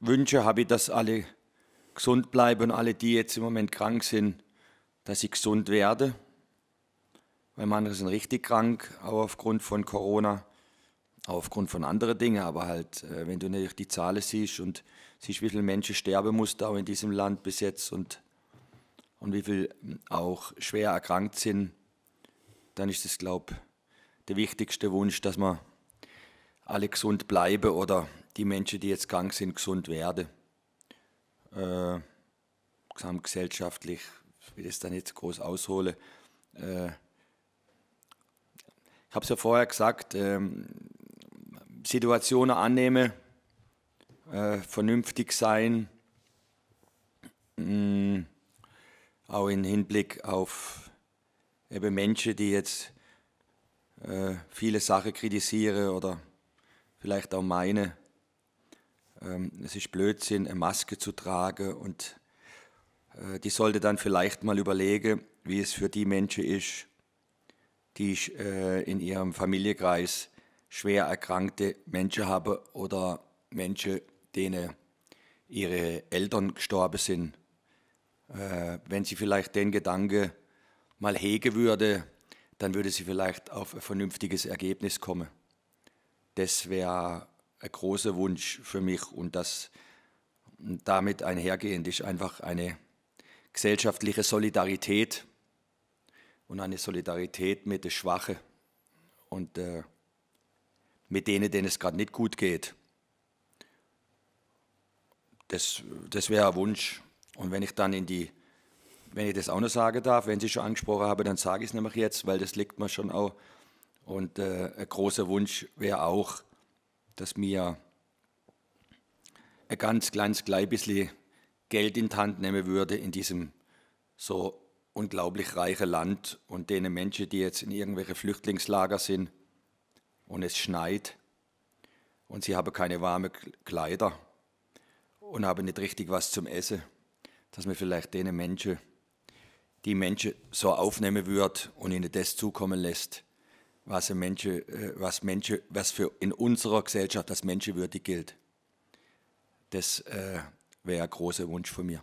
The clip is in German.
Wünsche habe ich, dass alle gesund bleiben, und alle, die jetzt im Moment krank sind, dass ich gesund werde. Weil manche sind richtig krank, auch aufgrund von Corona, auch aufgrund von anderen Dingen. Aber halt, äh, wenn du natürlich die Zahlen siehst und siehst, wie viele Menschen sterben mussten, auch in diesem Land bis jetzt und, und wie viele ähm, auch schwer erkrankt sind, dann ist das, glaube ich, der wichtigste Wunsch, dass man alle gesund bleiben oder die Menschen, die jetzt krank sind, gesund werden. Äh, gesamtgesellschaftlich, ich will das dann jetzt groß ausholen. Äh, ich habe es ja vorher gesagt, äh, Situationen annehmen, äh, vernünftig sein, mh, mm, auch im Hinblick auf eben Menschen, die jetzt äh, viele Sachen kritisieren oder vielleicht auch meine, ähm, es ist Blödsinn, eine Maske zu tragen und äh, die sollte dann vielleicht mal überlegen, wie es für die Menschen ist, die äh, in ihrem Familienkreis schwer erkrankte Menschen haben oder Menschen, denen ihre Eltern gestorben sind. Äh, wenn sie vielleicht den Gedanke mal hegen würde, dann würde sie vielleicht auf ein vernünftiges Ergebnis kommen. Das wäre ein großer Wunsch für mich und das damit einhergehend ist einfach eine gesellschaftliche Solidarität und eine Solidarität mit den Schwachen und äh, mit denen, denen es gerade nicht gut geht. Das, das wäre ein Wunsch. Und wenn ich dann in die, wenn ich das auch noch sagen darf, wenn Sie schon angesprochen haben, dann sage ich es nämlich jetzt, weil das liegt mir schon auch. Und äh, ein großer Wunsch wäre auch, dass mir ein ganz kleines, klein Geld in die Hand nehmen würde in diesem so unglaublich reichen Land und denen Menschen, die jetzt in irgendwelche Flüchtlingslager sind und es schneit und sie haben keine warmen Kleider und haben nicht richtig was zum Essen, dass man vielleicht denen Menschen, die Menschen so aufnehmen würde und ihnen das zukommen lässt, was, Menschen, äh, was, Menschen, was für in unserer Gesellschaft als Menschenwürdig gilt. Das äh, wäre ein großer Wunsch von mir.